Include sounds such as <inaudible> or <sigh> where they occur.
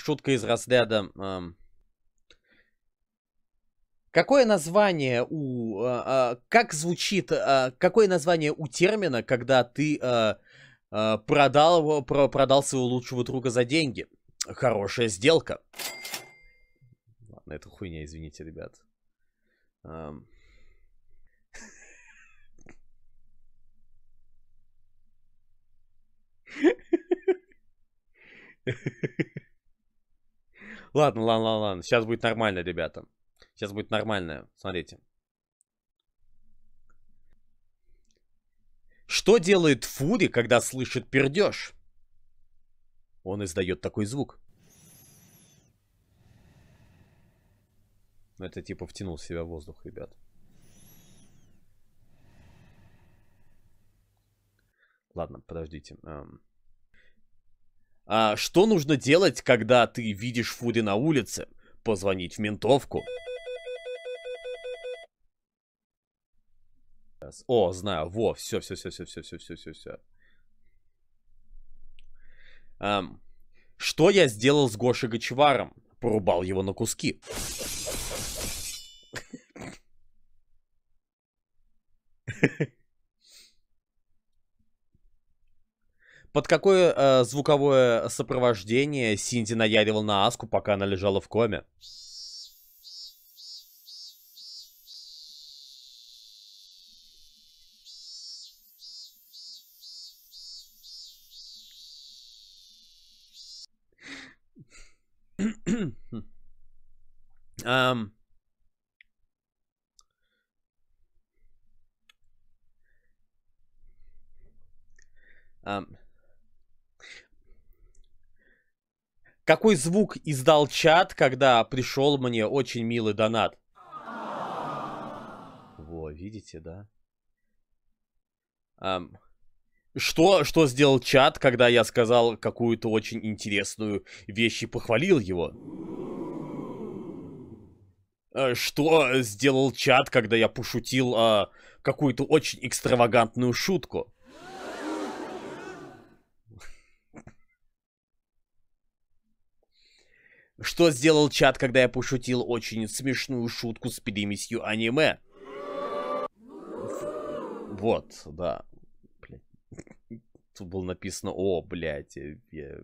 шутка из разряда... Э, какое название у... Э, как звучит... Э, какое название у термина, когда ты э, э, продал, его, про, продал своего лучшего друга за деньги? Хорошая сделка. Ладно, это хуйня, извините, ребят. Эм... <laughs> Ладно, ладно, ладно, ладно. Сейчас будет нормально, ребята. Сейчас будет нормально. Смотрите. Что делает Фури, когда слышит пердеж? Он издает такой звук. Это типа втянул в себя воздух, ребят. Ладно, подождите. Эм... А что нужно делать, когда ты видишь Фури на улице? Позвонить в ментовку. О, знаю, во, все, все, все, все, все, все, все, все, все. Эм, что я сделал с Гошей Гачеваром? Порубал его на куски. Хе-хе. <laughs> Под какое э, звуковое сопровождение Синди наяривал на Аску, пока она лежала в коме? um, um, Какой звук издал чат, когда пришел мне очень милый донат? Во, видите, да? Um, что, что сделал чат, когда я сказал какую-то очень интересную вещь и похвалил его? Э, что сделал чат, когда я пошутил а, какую-то очень экстравагантную шутку? Что сделал чат, когда я пошутил очень смешную шутку с перемесью аниме? Вот, да. Блядь. Тут было написано, о, блядь, я, я